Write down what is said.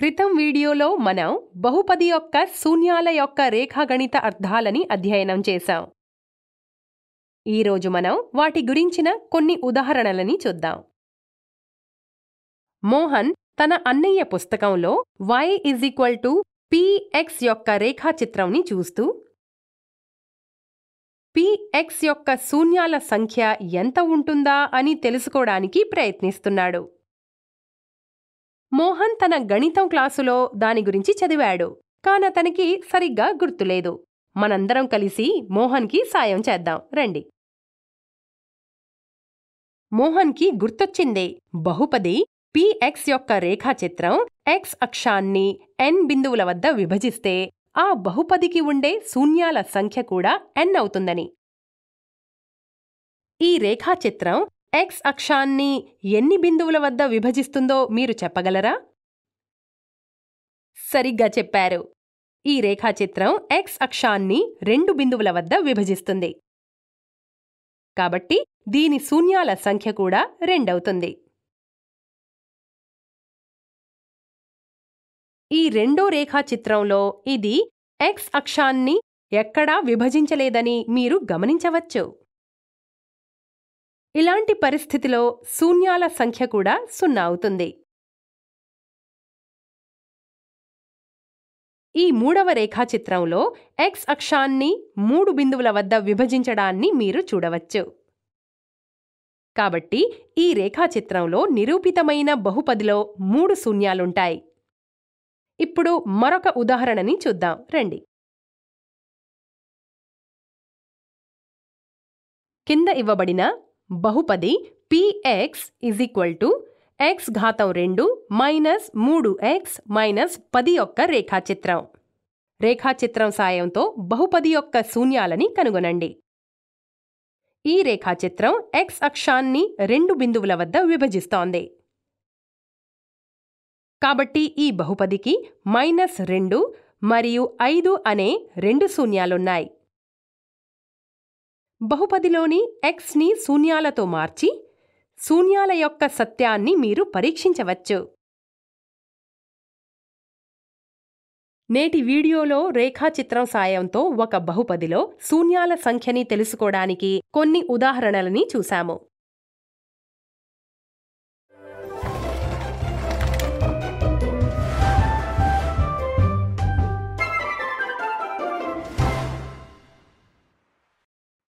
క్రితం వీడియోలో మనం బహుపది యొక్క శూన్యాల యొక్క రేఖాగణిత అర్థాలని అధ్యయనం చేశాం ఈరోజు మనం వాటి గురించిన కొన్ని ఉదాహరణలని చూద్దాం మోహన్ తన అన్నయ్య పుస్తకంలో Y is equal to P X యొక్క రేఖాచిత్రంని చూస్తూ పిఎక్స్ యొక్క శూన్యాల సంఖ్య ఎంత ఉంటుందా అని తెలుసుకోవడానికి ప్రయత్నిస్తున్నాడు మోహన్ తన గణితం క్లాసులో దాని గురించి చదివాడు కానతనికి సరిగ్గా గుర్తులేదు మనందరం కలిసి మోహన్కి సాయం చేద్దాం రండి మోహన్కి గుర్తొచ్చిందే బహుపది పిఎక్స్ యొక్క రేఖాచిత్రం ఎక్స్ అక్షాన్ని ఎన్ బిందువుల వద్ద విభజిస్తే ఆ బహుపదికి ఉండే శూన్యాల సంఖ్య కూడా ఎన్ అవుతుందని ఈ రేఖాచిత్రం ఎక్స్ అక్షాన్ని ఎన్ని బిందువుల వద్ద విభజిస్తుందో మీరు చెప్పగలరా సరిగ్గా చెప్పారు ఈ రేఖాచిత్రం ఎక్స్ అక్షాన్ని రెండు బిందువుల వద్ద విభజిస్తుంది కాబట్టి దీని శూన్యాల సంఖ్య కూడా రెండవుతుంది ఈ రెండో రేఖాచిత్రంలో ఇది ఎక్స్ అక్షాన్ని ఎక్కడా విభజించలేదని మీరు గమనించవచ్చు ఇలాంటి పరిస్థితిలో శూన్యాల సంఖ్య కూడా సున్నా అవుతుంది ఈ మూడవ రేఖాచిత్రంలో ఎక్స్ అక్షాన్ని మూడు బిందువుల వద్ద విభజించడాన్ని మీరు చూడవచ్చు కాబట్టి ఈ రేఖాచిత్రంలో నిరూపితమైన బహుపదిలో మూడు శూన్యాలుంటాయి ఇప్పుడు మరొక ఉదాహరణని చూద్దాం రండి కింద ఇవ్వబడిన బహుపది P X is equal to X ఘాతం రెండు మైనస్ మూడు ఎక్స్ మైనస్ పది యొక్క రేఖాచిత్రం రేఖాచిత్రం సాయంతో బహుపది యొక్క శూన్యాలని కనుగొనండి ఈ రేఖాచిత్రం ఎక్స్ అక్షాన్ని రెండు బిందువుల వద్ద విభజిస్తోంది కాబట్టి ఈ బహుపదికి మైనస్ రెండు మరియు ఐదు అనే రెండు శూన్యాలున్నాయి బహుపదిలోని ఎక్స్ని శూన్యాలతో మార్చి శూన్యాల యొక్క సత్యాన్ని మీరు పరీక్షించవచ్చు నేటి వీడియోలో రేఖాచిత్రం సాయంతో ఒక బహుపదిలో శూన్యాల సంఖ్యని తెలుసుకోవడానికి కొన్ని ఉదాహరణలని చూశాము